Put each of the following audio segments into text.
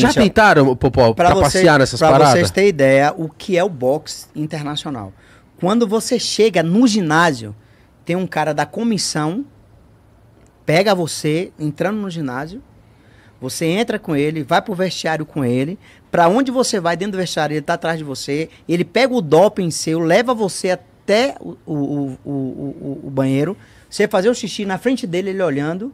Já Michel, tentaram, Popó, pra passear nessas pra paradas? Pra vocês terem ideia, o que é o boxe internacional. Quando você chega no ginásio, tem um cara da comissão, pega você, entrando no ginásio, você entra com ele, vai pro vestiário com ele, para onde você vai dentro do vestiário, ele tá atrás de você, ele pega o doping seu, leva você até o, o, o, o, o banheiro, você fazer o xixi na frente dele, ele olhando,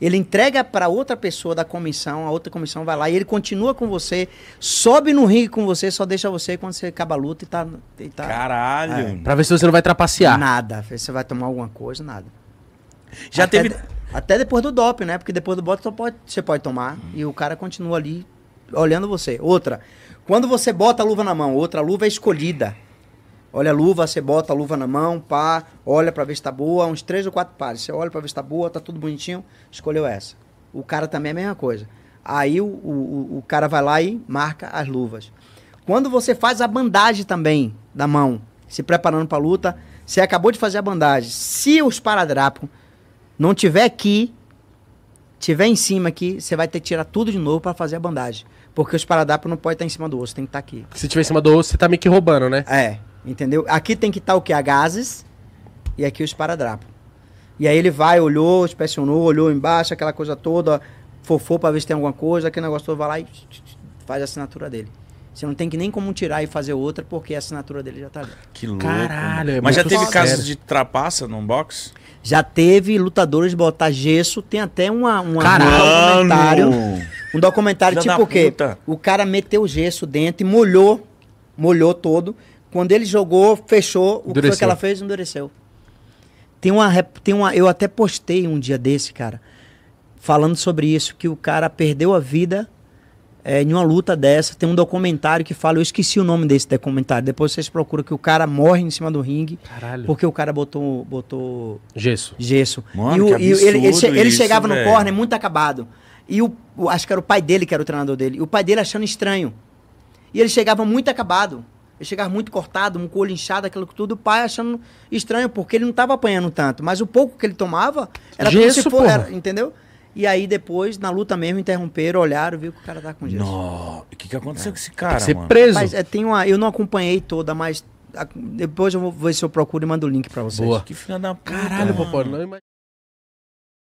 ele entrega para outra pessoa da comissão, a outra comissão vai lá e ele continua com você, sobe no ringue com você, só deixa você quando você acaba a luta e tá. E tá Caralho! É. ver se você não vai trapacear. Nada, você vai tomar alguma coisa, nada. Já até, teve. Até depois do doping, né? Porque depois do doping você pode, tomar hum. e o cara continua ali olhando você. Outra, quando você bota a luva na mão, outra luva é escolhida. Olha a luva, você bota a luva na mão, pá, olha para ver se tá boa, uns três ou quatro pares. Você olha para ver se tá boa, tá tudo bonitinho, escolheu essa. O cara também é a mesma coisa. Aí o, o, o cara vai lá e marca as luvas. Quando você faz a bandagem também da mão, se preparando para luta, você acabou de fazer a bandagem. Se os esparadrapo não tiver aqui, tiver em cima aqui, você vai ter que tirar tudo de novo para fazer a bandagem. Porque os esparadrapo não pode estar tá em cima do osso, tem que estar tá aqui. Se tiver em cima do osso, você tá meio que roubando, né? É. Entendeu? Aqui tem que estar tá o que? A gases e aqui o esparadrapo. E aí ele vai, olhou, inspecionou, olhou embaixo, aquela coisa toda, fofou para ver se tem alguma coisa, aquele negócio todo, vai lá e faz a assinatura dele. Você não tem que nem como tirar e fazer outra, porque a assinatura dele já tá ali. Que louco. Né? Caralho, é Mas já teve casos de trapaça no box? Já teve lutadores botar gesso, tem até uma, uma um documentário. Um documentário tipo o quê? O cara meteu gesso dentro e molhou, molhou todo. Quando ele jogou, fechou. O que que, que ela fez? Endureceu. Tem uma, tem uma. Eu até postei um dia desse, cara, falando sobre isso, que o cara perdeu a vida é, em uma luta dessa. Tem um documentário que fala, eu esqueci o nome desse documentário. Depois vocês procuram que o cara morre em cima do ringue. Caralho. Porque o cara botou. botou gesso. Gesso. Mano, e, o, e ele, ele, isso, chegava véio. no corner muito acabado. E o, acho que era o pai dele que era o treinador dele. E o pai dele achando estranho. E ele chegava muito acabado. Eu chegava muito cortado, um colo inchado, aquilo tudo, o pai achando estranho, porque ele não estava apanhando tanto. Mas o pouco que ele tomava era gesso, como for, era, entendeu? E aí depois, na luta mesmo, interromperam, olharam, viu que o cara tá com gesso. Não, o que, que aconteceu é. com esse cara, Ser preso. Mas, é, tem uma, eu não acompanhei toda, mas a, depois eu vou ver se eu procuro e mando o link para vocês. Boa. Que filha da puta. Caralho, papai, não imagina.